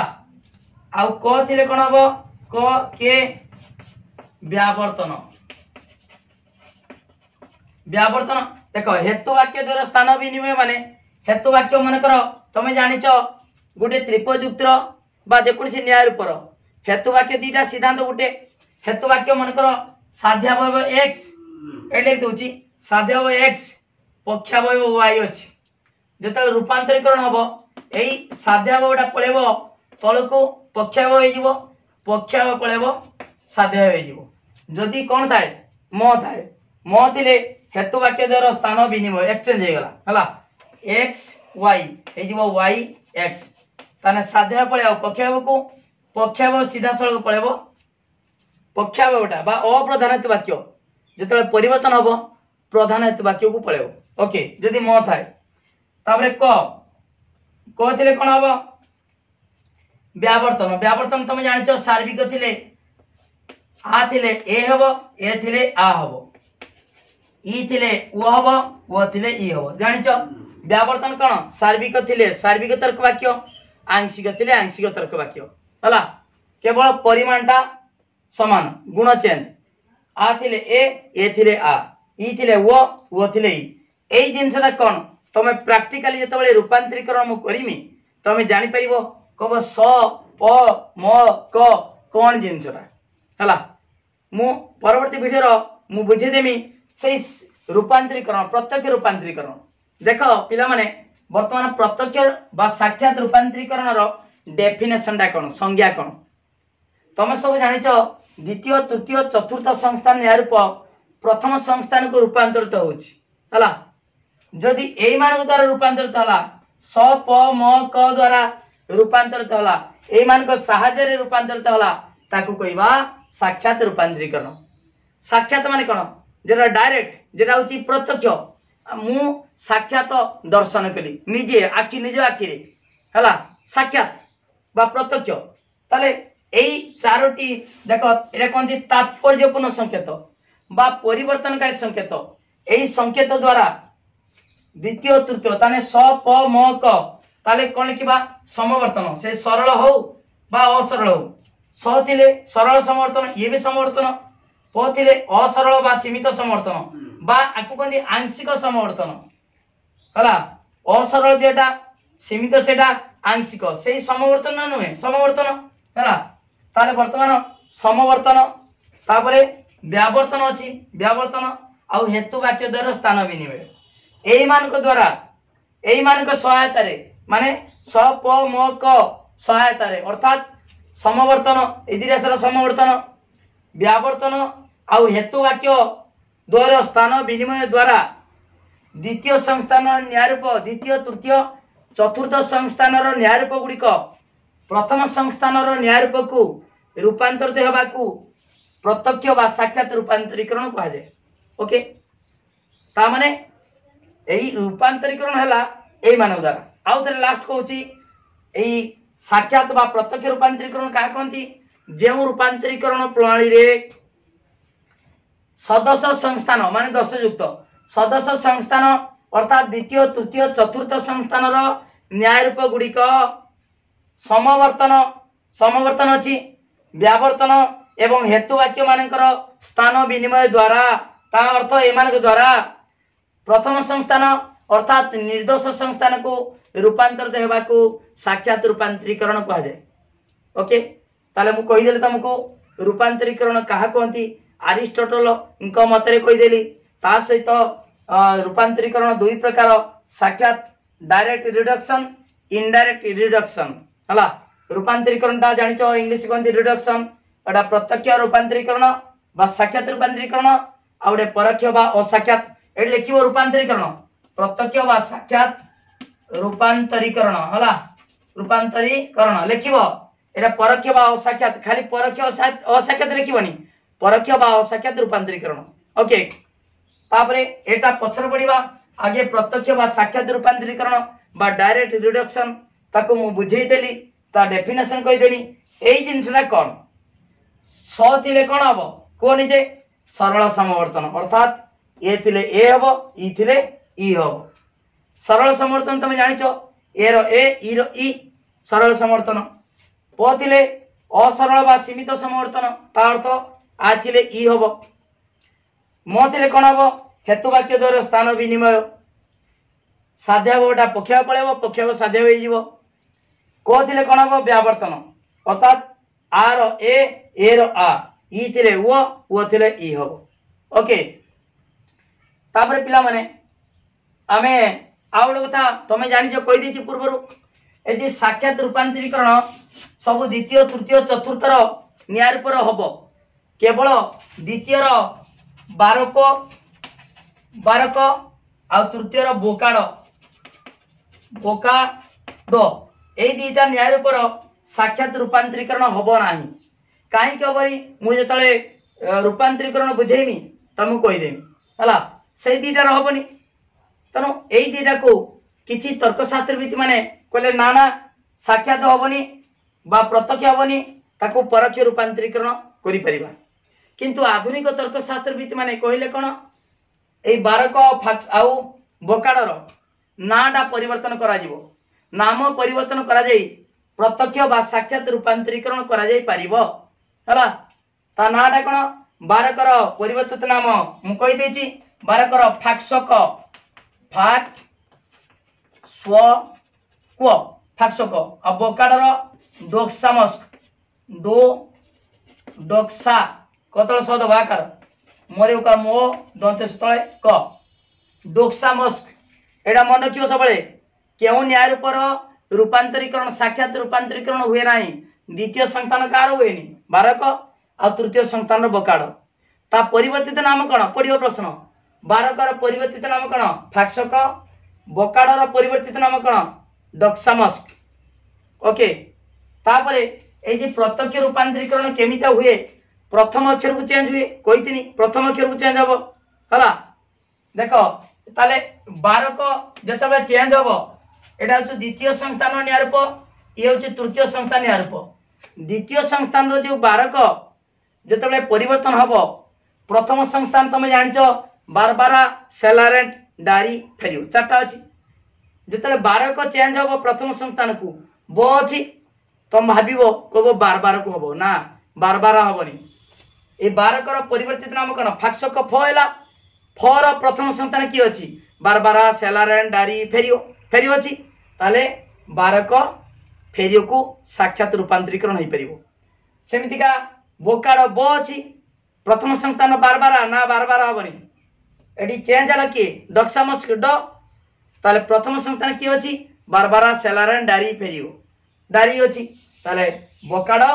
ଆଉ କ ଥିଲେ କ'ଣ ହବ କ କେ ବ୍ୟାବର୍ତ୍ତନ ବ୍ୟାବର୍ତ୍ତନ ଦେଖ ହେତୁ ବାକ୍ୟ ଦ୍ୱାରା ସ୍ଥାନ ବିନିମୟ ମାନେ ହେତୁ ବାକ୍ୟ ମନେକର ତମେ ଜାଣିଛ ଗୋଟେ ତ୍ରିପଯୁକ୍ତର বা যেকোনসি ন্যায়ের উপর ହେତୁବାକ୍ୟ ଦୁଇଟା ସିଦ୍ଧାନ୍ତ ଗୋଟେ ହେତୁବାକ୍ୟ ମନେକର ସାଧ୍ୟାବୟ ଏକ୍ସ ଏଠି ଲେଖିଦେଉଛି ସାଧ୍ୟାବୟ ଏକ୍ସ ପକ୍ଷାବୟ ୱାଇ ଅଛି ଯେତେବେଳେ ରୂପାନ୍ତରୀକରଣ ହେବ ଏଇ ସାଧ୍ୟାବୟଟା ପଳେଇବ ତଳକୁ ପକ୍ଷାବୟ ହେଇଯିବ ପକ୍ଷାବୟ ପଳେଇବ ସାଧ୍ୟାବୟ ହେଇଯିବ ଯଦି କ'ଣ ଥାଏ ମ ଥାଏ ମ ଥିଲେ ହେତୁବାକ୍ୟ ଦ୍ୱାରା ସ୍ଥାନ ବିନିମୟ ଏକ୍ସଚେଞ୍ଜ ହେଇଗଲା ହେଲା ଏକ୍ସ ୱାଇ ହେଇଯିବ ୱାଇ ଏକ୍ସ ତାହେଲେ ସାଧ୍ୟାବୟ ପଳେଇବ ପକ୍ଷାବୟକୁ ପକ୍ଷାବୟ ସିଧାସଳଖ ପଳେଇବ ପକ୍ଷାବୟଟା ବା ଅପ୍ରଧାନ ହେତୁ ବାକ୍ୟ ଯେତେବେଳେ ପରିବର୍ତ୍ତନ ହେବ ପ୍ରଧାନ ହେତୁ ବାକ୍ୟକୁ ପଳେଇବ ଓକେ ଯଦି ମ ଥାଏ ତାପରେ କ କ ଥିଲେ କ'ଣ ହେବ ବ୍ୟାବର୍ତ୍ତନ ବ୍ୟାବର୍ତ୍ତନ ତମେ ଜାଣିଛ ସାର୍ବିକ ଥିଲେ আ থিলে এ হব এ থিলে আ হব ই থিলে ও হব ও থিলে ই হব জানিছ ব্যবর্তন কোণ সার্বিক থিলে সার্বিক তর্ক বাক্য আংশিক থিলে আংশিক তর্ক বাক্য ହେଲା କେବଳ ପରିମାଣଟା ସମାନ ଗୁଣ ଚେଞ୍ଜ ଆ ଥିଲେ ଏ ଏ ଥିଲେ ଆ ଇ ଥିଲେ ଓ ଓ ଥିଲେ ଇ ଏଇ ଜିନିଷଟା କ'ଣ ତମେ ପ୍ରାକ୍ଟିକାଲି ଯେତେବେଳେ ରୂପାନ୍ତରୀକରଣ ମୁଁ କରିମି ତମେ ଜାଣିପାରିବ କହିବ ସ ପ ମ କ କ'ଣ ଜିନିଷଟା ହେଲା ମୁଁ ପରବର୍ତ୍ତୀ ଭିଡ଼ିଓର ମୁଁ ବୁଝେଇଦେମି ସେଇ ରୂପାନ୍ତରୀକରଣ ପ୍ରତ୍ୟକ୍ଷ ରୂପାନ୍ତରୀକରଣ ଦେଖ ପିଲାମାନେ ବର୍ତ୍ତମାନ ପ୍ରତ୍ୟକ୍ଷ ବା ସାକ୍ଷାତ ରୂପାନ୍ତରୀକରଣର ডেফিনেসনটা কোণ সংজ্ঞা কোণ তুমি সব জাঁচ দ্বিতীয় তৃতীয় চতুর্থ সংস্থান এরূপ প্রথম সংস্থানকে রূপান্তরিত হচ্ছে হল যদি এই মানুষ দ্বারা রূপান্তরিত হলা স প ম ক দ্বারা রূপান্তরিত হলা এই মানক সাহায্যে রূপান্তরিত হলা তাকে কহবা সাক্ষাৎ রূপান্তরীকরণ সাক্ষাৎ মানে কোণ যেটা ডাইরেক্ট যেটা হচ্ছে প্রত্যক্ষ মু সাক্ষাৎ দর্শন কলি নিজে আখি নিজ আখিরে হল সাক্ষাৎ বা প্রত্যক্ষ তাহলে এই চারোটি দেখ এটা কহতি তাৎপর্যপূর্ণ সংকেত বা পরিবর্তনকারী সংকেত এই সংকেত দ্বারা দ্বিতীয় তৃতীয় তাহলে স প ম ক তাহলে কଣ লিখিবা সমবর্তন সে সরল হও বা অসরল হও স থিলে সরল সমর্থন ইয়ে বি সমর্থন প থিলে অসরল বা সীমিত সমর্থন বা আকু কহতি আংশিক সমর্থন হলা অসরল যেটা সীমিত সেটা আংশিক সেই সমবর্তন না নুহে সমবর্তন হল তাহলে বর্তমান সমবর্তন তাপরে ব্যবর্তন অছি ব্যবর্তন আউ হেতু বাক্য দ্বারা স্থান বিনিময় এই মানক দ্বারা এই মানক সহায়তারে মানে স প ম ক সহায়তারে অর্থাৎ সমবর্তন ইতিহাসের সমবর্তন ব্যবর্তন আউ হেতু বাক্য দ্বৈর স্থান বিনিময় দ্বারা দ্বিতীয় সংস্থান ন্যায়রূপ দ্বিতীয় তৃতীয় ଚତୁର୍ଥ ସଂସ୍ଥାନର ନ୍ୟାୟ ରୂପ ଗୁଡ଼ିକ ପ୍ରଥମ ସଂସ୍ଥାନର ନ୍ୟାୟ ରୂପକୁ ରୂପାନ୍ତରିତ ହେବାକୁ ପ୍ରତ୍ୟକ୍ଷ ବା ସାକ୍ଷାତ ରୂପାନ୍ତରୀକରଣ କୁହାଯାଏ ଓକେ ତା ମାନେ ଏହି ରୂପାନ୍ତରୀକରଣ ହେଲା ଏଇମାନଙ୍କ ଦ୍ୱାରା ଆଉ ଥରେ ଲାଷ୍ଟ କହୁଛି ଏଇ ସାକ୍ଷାତ ବା ପ୍ରତ୍ୟକ୍ଷ ରୂପାନ୍ତରୀକରଣ କାହା କହନ୍ତି ଯେଉଁ ରୂପାନ୍ତରୀକରଣ ପ୍ରଣାଳୀରେ ସଦସ୍ୟ ସଂସ୍ଥାନ ମାନେ ଦଶଯୁକ୍ତ ସଦସ୍ୟ ସଂସ୍ଥାନ ଅର୍ଥାତ୍ ଦ୍ୱିତୀୟ ତୃତୀୟ ଚତୁର୍ଥ ସଂସ୍ଥାନର ନ୍ୟାୟ ରୂପ ଗୁଡ଼ିକ ସମବର୍ତ୍ତନ ସମବର୍ତ୍ତନ ଅଛି ବ୍ୟବର୍ତ୍ତନ ଏବଂ ହେତୁବାକ୍ୟମାନଙ୍କର ସ୍ଥାନ ବିନିମୟ ଦ୍ୱାରା ତା ଅର୍ଥ ଏମାନଙ୍କ ଦ୍ୱାରା ପ୍ରଥମ ସଂସ୍ଥାନ ଅର୍ଥାତ୍ ନିର୍ଦ୍ଦୋଷ ସଂସ୍ଥାନକୁ ରୂପାନ୍ତରିତ ହେବାକୁ ସାକ୍ଷାତ ରୂପାନ୍ତରୀକରଣ କୁହାଯାଏ ଓକେ ତାହେଲେ ମୁଁ କହିଦେଲି ତମକୁ ରୂପାନ୍ତରୀକରଣ କାହା କୁହନ୍ତି ଆରିଷ୍ଟଟଲଙ୍କ ମତରେ କହିଦେଲି ତା ସହିତ ରୂପାନ୍ତରୀକରଣ ଦୁଇ ପ୍ରକାର ସାକ୍ଷାତ ಡೈರೆಕ್ಟ್ ರಿಡಕ್ಷನ್ ಇನ್ಡೈರೆಕ್ಟ್ ರಿಡಕ್ಷನ್ ಅಲ್ಲ ರೂಪಾಂತರೀಕರಣଟା ଜାଣିଛ ଇଂଲିଶ କହନ୍ତି ରିଡକ୍ସନ୍ ଏଇଟା ପ୍ରତ୍ୟକ୍ଷ ରୂପାନ୍ତରୀକରଣ ବା ସାକ୍ଷାତ ରୂପାନ୍ତରୀକରଣ ଆଉ ଗୋଟେ ପରୋକ୍ଷ ବା ଅସାକ୍ଷାତ ଏଠି ଲେଖିବ ରୂପାନ୍ତରୀକରଣ ପ୍ରତ୍ୟକ୍ଷ ବା ସାକ୍ଷାତ ରୂପାନ୍ତରୀକରଣ ହେଲା ରୂପାନ୍ତରୀକରଣ ଲେଖିବ ଏଇଟା ପରୋକ୍ଷ ବା ଅସାକ୍ଷାତ ଖାଲି ପରୋକ୍ଷ ଅସାକ୍ଷାତ ଲେଖିବନି ପରୋକ୍ଷ ବା ଅସାକ୍ଷାତ ରୂପାନ୍ତରୀକରଣ ଓକେ ତାପରେ ଏଇଟା ପଛରେ ପଡ଼ିବା ಹಾಗೆ ಪ್ರತ್ಯಕ್ಷ ಬಾ ಸಾಕ್ಷಾತ್ ರೂಪಾಂತರೀಕರಣ বা ডাইরেক্ট রিডকশন তাকে মু বুঝাইদেলি তা ডেফিনেসন কইদেলি এই জিনিসটা কণ স থিলে কণ হব কুহনি যে সরল সমবর্তন অর্থাৎ এ থিলে এ হব ই থিলে ই হব সরল সমবর্তন তুমি জানিছ এ র এ ই র ই সরল সমবর্তন প থিলে অসরল বা সীমিত সমবর্তন তা অর্থ আ থিলে ই হব ম থিলে কণ হব ହେତୁବାକ୍ୟ ଦ୍ୱାରା ସ୍ଥାନ ବିନିମୟ ସାଧ୍ୟାବଟା ପକ୍ଷାବ ପଳେଇବ ପକ୍ଷାବ ସାଧ୍ୟାବ ହେଇଯିବ କହୁଥିଲେ କ'ଣ ହେବ ବ୍ୟାବର୍ତ୍ତନ ଅର୍ଥାତ୍ ଆର ଏ ଏର ଆ ଇ ଥିଲେ ଓ ଓ ଥିଲେ ଇ ହେବ ଓକେ ତାପରେ ପିଲାମାନେ ଆମେ ଆଉ ଗୋଟେ କଥା ତମେ ଜାଣିଛ କହିଦେଇଛି ପୂର୍ବରୁ ଏ ଯେ ସାକ୍ଷାତ ରୂପାନ୍ତରୀକରଣ ସବୁ ଦ୍ୱିତୀୟ ତୃତୀୟ ଚତୁର୍ଥର ନିଆର ଉପର ହେବ କେବଳ ଦ୍ୱିତୀୟର ବାରକ ବାରକ ଆଉ ତୃତୀୟର ବୋକାଡ ବୋକାଡ ଏଇ ଦୁଇଟା ନ୍ୟାୟ ରୂପର ସାକ୍ଷାତ ରୂପାନ୍ତରୀକରଣ ହବ ନାହିଁ କାହିଁକି ଭାଇ ମୁଁ ଯେତେବେଳେ ରୂପାନ୍ତରୀକରଣ ବୁଝେଇମି ତମକୁ କହିଦେବି ହେଲା ସେଇ ଦୁଇଟାର ହବନି ତେଣୁ ଏଇ ଦୁଇଟାକୁ କିଛି ତର୍କଶାସ୍ତ୍ରବିତ ମାନେ କହିଲେ ନା ନା ସାକ୍ଷାତ ହବନି ବା ପ୍ରତ୍ୟକ୍ଷ ହବନି ତାକୁ ପରୋକ୍ଷ ରୂପାନ୍ତରୀକରଣ କରିପାରିବା କିନ୍ତୁ ଆଧୁନିକ ତର୍କଶାସ୍ତ୍ରବିତ ମାନେ କହିଲେ କ'ଣ ଏଇ ବାରକ ଆଉ ବୋକାଡ଼ର ନାଁଟା ପରିବର୍ତ୍ତନ କରାଯିବ ନାମ ପରିବର୍ତ୍ତନ କରାଯାଇ ପ୍ରତ୍ୟକ୍ଷ ବା ସାକ୍ଷାତ ରୂପାନ୍ତରୀକରଣ କରାଯାଇପାରିବ ହେଲା ତା ନାଁଟା କ'ଣ ବାରକର ପରିବର୍ତ୍ତିତ ନାମ ମୁଁ କହିଦେଇଛି ବାରକର ଫାକ୍ସକ ଫାକ୍ ସ୍ୱ କୁଅ ଫାକ୍ସକ ଆଉ ବୋକାଡ଼ର ଡୋକ୍ସାମସ୍କ ଡୋ ଡକ୍ସା କତଳ ସଦ ବାକାର मरे उकार मो दंते स्थले क डोक्सा मस्क एडा मन रखियो सबळे केउ न्याय रूपर रूपांतरीकरण साक्षात रूपांतरीकरण हुए नाही द्वितीय संतान कार होयनी बारक आ तृतीय संतान रो बकाड ता परिवर्तित नाम कण पडियो प्रश्न बारक रो परिवर्तित नाम कण फाक्षक बकाड रो परिवर्तित नाम कण डोक्सा मस्क ओके तापरे ए जे प्रत्यक्ष रूपांतरीकरण केमिता हुए ପ୍ରଥମ ଅକ୍ଷରକୁ ଚେଞ୍ଜ ହୁଏ କହିଥିନି ପ୍ରଥମ ଅକ୍ଷରକୁ ଚେଞ୍ଜ ହବ ହେଲା ଦେଖ ତାହେଲେ ବାରକ ଯେତେବେଳେ ଚେଞ୍ଜ ହବ ଏଇଟା ହେଉଛି ଦ୍ୱିତୀୟ ସଂସ୍ଥାନ ନିଆ ରୂପ ଇଏ ହେଉଛି ତୃତୀୟ ସଂସ୍ଥା ନିଆ ରୂପ ଦ୍ୱିତୀୟ ସଂସ୍ଥାନର ଯେଉଁ ବାରକ ଯେତେବେଳେ ପରିବର୍ତ୍ତନ ହବ ପ୍ରଥମ ସଂସ୍ଥାନ ତମେ ଜାଣିଛ ବାରବାରା ସେଲାରେଣ୍ଟ ଡାରି ଫେରିବ ଚାରିଟା ଅଛି ଯେତେବେଳେ ବାରକ ଚେଞ୍ଜ ହବ ପ୍ରଥମ ସଂସ୍ଥାନକୁ ବ ଅଛି ତମେ ଭାବିବ କହିବ ବାରବାରକୁ ହବ ନା ବାରବାରା ହବନି ଏ ବାରକର ପରିବର୍ତ୍ତିତ ନାମ କ'ଣ ଫାକ୍ସକ ଫ ହେଲା ଫର ପ୍ରଥମ ସନ୍ତାନ କିଏ ଅଛି ବାରବାରା ସେଲାରେନ୍ ଡାରି ଫେରିଓ ଫେରିଓ ଅଛି ତାହେଲେ ବାରକ ଫେରିଓକୁ ସାକ୍ଷାତ ରୂପାନ୍ତରୀକରଣ ହୋଇପାରିବ ସେମିତିକା ବୋକାଡ଼ ବ ଅଛି ପ୍ରଥମ ସନ୍ତାନ ବାରବାରା ନା ବାରବାରା ହେବନି ଏଠି ଚେଞ୍ଜ ହେଲା କିଏ ଡକ୍ସାମସ୍ ଡ ତାହେଲେ ପ୍ରଥମ ସନ୍ତାନ କିଏ ଅଛି ବାରବାରା ସେଲାରେନ୍ ଡାରି ଫେରିଓ ଡାରି ଅଛି ତାହେଲେ ବୋକାଡ଼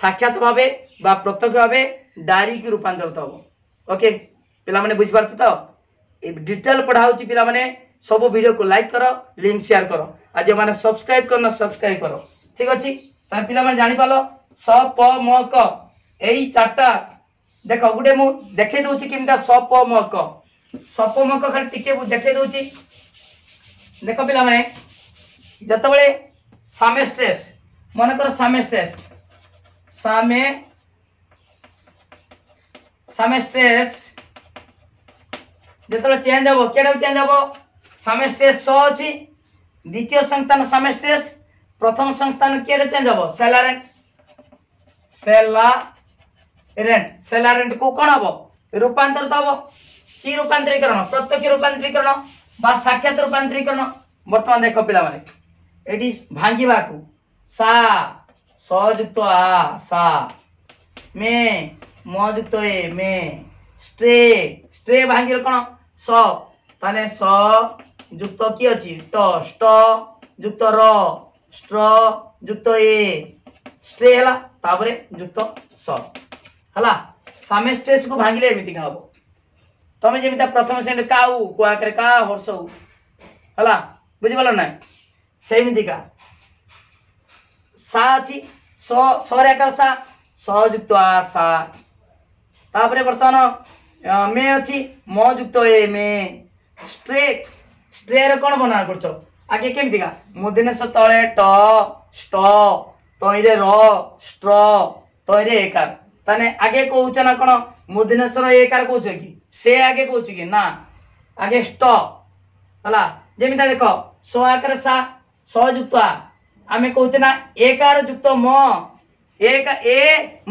সাক্ষাৎ ভাবে বা প্রত্যক্ষ ভাবে ডায়েরিকে রূপান্তরিত হব ওকে ପିଲାମାନେ ବୁଝିପାରୁଛ ତ ଡିଟେଲ ପଢ଼ା ହେଉଛି ପିଲାମାନେ ସବୁ ଭିଡ଼ିଓକୁ ଲାଇକ୍ କର ଲିଙ୍କ୍ ସେୟାର କର ଆଉ ଯେଉଁମାନେ ସବସ୍କ୍ରାଇବ୍ କରିନ ସବସ୍କ୍ରାଇବ୍ କର ଠିକ୍ ଅଛି ତାହେଲେ ପିଲାମାନେ ଜାଣିପାରିଲ ସ ପ ମ କ ଏଇ ଚାରିଟା ଦେଖ ଗୋଟେ ମୁଁ ଦେଖେଇ ଦେଉଛି କେମିତିଆ ସ ପ ମ କ ସ ପ ମ କ ଖାଲି ଟିକେ ଦେଖେଇ ଦେଉଛି ଦେଖ ପିଲାମାନେ ଯେତେବେଳେ ସାମେଷ୍ଟ୍ରେସ୍ ମନେକର ସାମେଷ୍ଟ୍ରେସ୍ সামে সামে স্ট্রেস যেতবে চেঞ্জ হব কেউ চেঞ্জ হব সামে স্ট্রেস স অছি দ্বিতীয় সংস্থান সামে স্ট্রেস প্রথম সংস্থান কেউ চেঞ্জ হব স্যালারেন্ট স্যালারেন্ট স্যালারেন্ট কু কোণ হব রূপান্তরিত হব কি রূপান্তরীকরণ প্রত্যক্ষ রূপান্তরীকরণ বা সাক্ষাৎ রূপান্তরীকরণ বর্তমান দেখ পিলা মানে এটি ভাঙ্গিবাকু সা সযুক্ত আ সা মে মযুক্ত এ মে স্ট্রে স্ট্রে ভাঙ্গিলে কোণ স তাহলে স যুক্ত কি অছি ট ষ্ট যুক্ত র স্ট্র যুক্ত এ স্ট্রে হেলা তাপরে যুক্ত স হেলা সামে স্ট্রেস কু ভাঙ্গিলে এমিতিকা হব তুমি যেমি প্রথম সেন্ট কাউ কুয়াকরে কা হর্ষ হেলা বুঝিপার না সেইমিতিকা সা আছে স সরে একার সা সযুক্ত আ সা তাপরে বর্তমান মে অছি ম যুক্ত এ মে স্ট্রে স্ট্রের কোন বর্ণনা করছ আগে কেমিতিকা মো দিনেশ তলে ট ষ্ট তৈরে র স্ট্র তৈরে একার তাহলে আগে কৌছ না কোন মো দিনেশ্বর একার কৌছ কি সে আগে কৌছ কি না আগে ষ্ট হলা যেমিতা দেখ স আকারে সা সযুক্ত আ ଆମେ କହୁଛେ ନା ଏକାର ଯୁକ୍ତ ମ ଏକ ଏ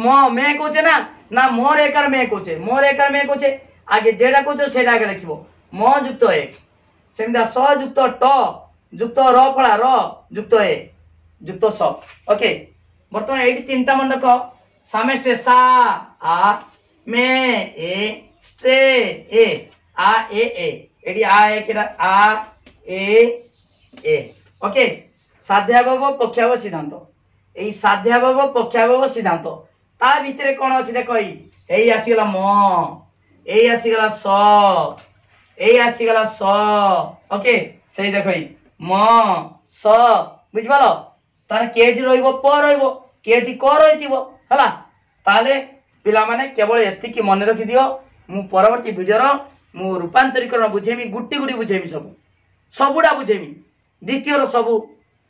ମ ମେ କହୁଛେ ନା ନା ମୋର ଏକାର ମେ କହୁଛେ ମୋର ଏକାର ମେ କହୁଛେ ଆଗେ ଯେଟା କହୁଛ ସେଇଟା ଆଗେ ଲେଖିବ ମ ଯୁକ୍ତ ଏକ ସେମିତି ସ ଯୁକ୍ତ ଟ যুক্ত র ফলা র যুক্ত এ যুক্ত স ওকে বর্তমানে এইটি তিনটা মণ্ডক সামেস্টে সা আ মে এ স্টে এ আ এ এ এটি আ এ কেটা আ এ এ ওকে ସାଧ୍ୟାବବ ପକ୍ଷାବ ସିଦ୍ଧାନ୍ତ ଏଇ ସାଧ୍ୟାବବ ପକ୍ଷାବବ ସିଦ୍ଧାନ୍ତ ତା ଭିତରେ କ'ଣ ଅଛି ଦେଖ ଏଇ ଏଇ ଆସିଗଲା ମ ଏଇ ଆସିଗଲା ସ ଏଇ ଆସିଗଲା ସ ଓକେ ସେଇ ଦେଖ ଏଇ ମ ସ ବୁଝିପାରିଲ ତାହେଲେ କେଠି ରହିବ ପ ରହିବ କେଠି କ ରହିଥିବ ହେଲା ତାହେଲେ ପିଲାମାନେ କେବଳ ଏତିକି ମନେ ରଖିଦିଅ ମୁଁ ପରବର୍ତ୍ତୀ ଭିଡ଼ିଓର ମୁଁ ରୂପାନ୍ତରୀକରଣ ବୁଝେଇବି ଗୁଟି ଗୁଟି ବୁଝେଇବି ସବୁ ସବୁଟା ବୁଝେଇବି ଦ୍ୱିତୀୟର ସବୁ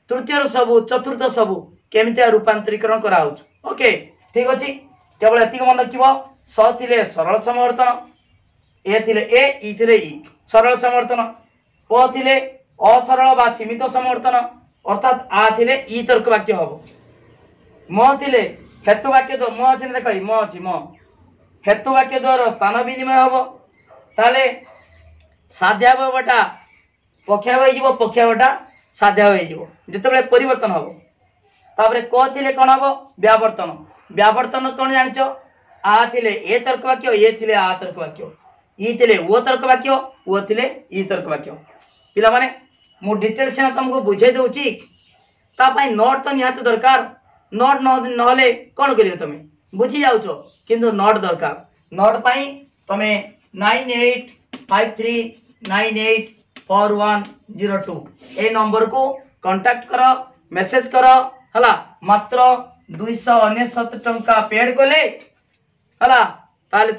तृतीय र सबु चतुर्थ सबु के रूपान्तरिकरणह छु ओके केवल अझ मन रक सरल समर्थन ए ए इ सरल समर्थन पसरल वा सीमित समर्थन अर्थात आ समर्तन इ तर्क वाक्य हेतु हेतुवाक्यो मैले म अहिले म हेतुवाक्यो स्थान विनिमय हे त साध्यावटा पक्ष पक्ष साध्यत पर कहे कौन हम व्यावर्तन व्यावर्तन कौन जान आ थे तर्क वाक्य ए थे आ तर्क वाक्य ये तर्क वाक्य ओ थे तर्क वाक्य पे मुझेल सीना तुमको बुझे दौपाई नट तो निहत दरकार नट ना कौन कर तुम्हें बुझी जाऊ कि नट दरकार नट पाई तुम nine eight five three nine eight four one zero two ये नंबर को कांटेक्ट करो मैसेज करो हला मात्र दुई अनेशत टाँचा पेड कले हला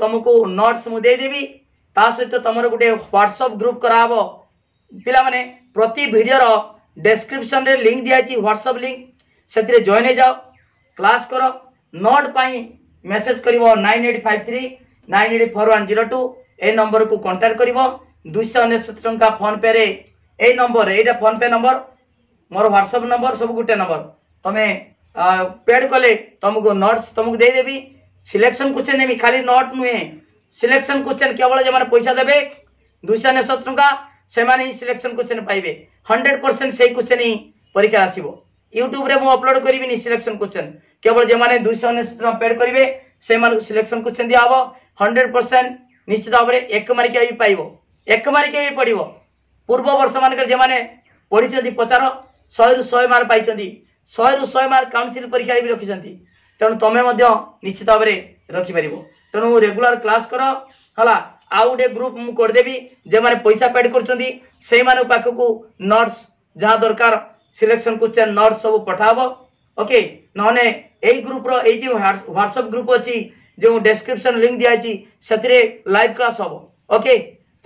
तुमको नोट्स मुदेवी ता गोटे ह्वाट्सअप ग्रुप कराब पाने प्रति लिंक दिखाई ह्वाट्सअप लिंक से जइन हो जाओ क्लास कर नोटपाई मेसेज कर nine eight five three nine eight four one zero two ए नंबर को कंटाक्ट कर दुश अनेशत टाँचा फोनपे ये नंबर ये पे नंबर मोर ह्वाट्सअप नंबर सब गोटे नंबर तुम्हें पेड कले तुमको नोट्स तुमको देदेवि सिलेक्शन क्वेश्चन देवी खाली नोट नुहे सिलेक्शन क्वेश्चन केवल जो पैसा देवे दुश अनेशत टाँचा से मैंने सिलेक्शन क्वेश्चन पाइबे हंड्रेड परसेंट से क्वेश्चन ही परीक्षा आसव यूट्यूब्रे अपलोड करी सिलेक्शन क्वेश्चन केवल जो मैंने दुश अनेशत टाँग पेड करेंगे से मूँ सिलेक्शन क्वेश्चन दिह हंड्रेड परसेंट निश्चित भाव में एक मार्किया भी पाइब ଏକ ମାର୍କ ବି ପଡ଼ିବ ପୂର୍ବ ବର୍ଷମାନଙ୍କରେ ଯେଉଁମାନେ ପଢ଼ିଛନ୍ତି ପଚାର ଶହେରୁ ଶହେ ମାର୍କ ପାଇଛନ୍ତି ଶହେରୁ ଶହେ ମାର୍କ କାଉନସିଲ୍ ପରୀକ୍ଷାରେ ବି ରଖିଛନ୍ତି ତେଣୁ ତୁମେ ମଧ୍ୟ ନିଶ୍ଚିତ ଭାବରେ ରଖିପାରିବ ତେଣୁ ରେଗୁଲାର କ୍ଲାସ୍ କର ହେଲା ଆଉ ଗୋଟେ ଗ୍ରୁପ୍ ମୁଁ କରିଦେବି ଯେଉଁମାନେ ପଇସା ପେଡ଼୍ କରୁଛନ୍ତି ସେଇମାନଙ୍କ ପାଖକୁ ନଟ୍ସ ଯାହା ଦରକାର ସିଲେକ୍ସନ୍ କ୍ୱେଶ୍ଚନ୍ ନଟ୍ସ ସବୁ ପଠାହବ ଓକେ ନହେଲେ ଏଇ ଗ୍ରୁପ୍ର ଏଇ ଯେଉଁ ହ୍ୱାଟ୍ସଆପ୍ ଗ୍ରୁପ୍ ଅଛି ଯେଉଁ ଡେସ୍କ୍ରିପ୍ସନ୍ ଲିଙ୍କ୍ ଦିଆହେଇଛି ସେଥିରେ ଲାଇଭ୍ କ୍ଲାସ୍ ହେବ ଓକେ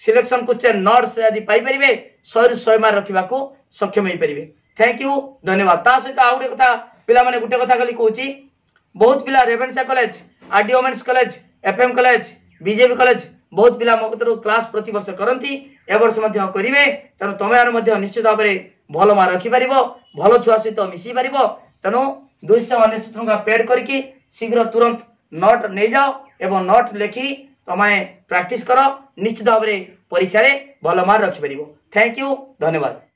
सिलेक्शन क्वेश्चन नर्स आदि पाइपर शहे शहे मार्क रखा सक्षम हो पारे थैंक यू धन्यवाद ता सहित आउ गोटे कथा पे गोटे कथा खाली कौच बहुत पिला Ravenshaw college R D women's college F M college BJP college ବହୁତ ପିଲା ମୋ କତରୁ କ୍ଲାସ୍ ପ୍ରତିବର୍ଷ କରନ୍ତି ଏ ବର୍ଷ ମଧ୍ୟ କରିବେ ତେଣୁ ତମେମାନେ ମଧ୍ୟ ନିଶ୍ଚିତ ଭାବରେ ଭଲ ମାର୍କ ରଖିପାରିବ ଭଲ ଛୁଆ ସହିତ ମିଶି ପାରିବ ତେଣୁ ଦୁଇଶହ ଅନେଶତ ଟଙ୍କା ପେଡ଼୍ କରିକି ଶୀଘ୍ର ତୁରନ୍ତ ନୋଟ୍ ନେଇଯାଅ ଏବଂ ନୋଟ୍ ଲେଖି ତମେ ପ୍ରାକ୍ଟିସ୍ କର ନିଶ୍ଚିତ ଭାବରେ ପରୀକ୍ଷାରେ ଭଲ ମାର୍କ ରଖିପାରିବ ଥ୍ୟାଙ୍କ ୟୁ ଧନ୍ୟବାଦ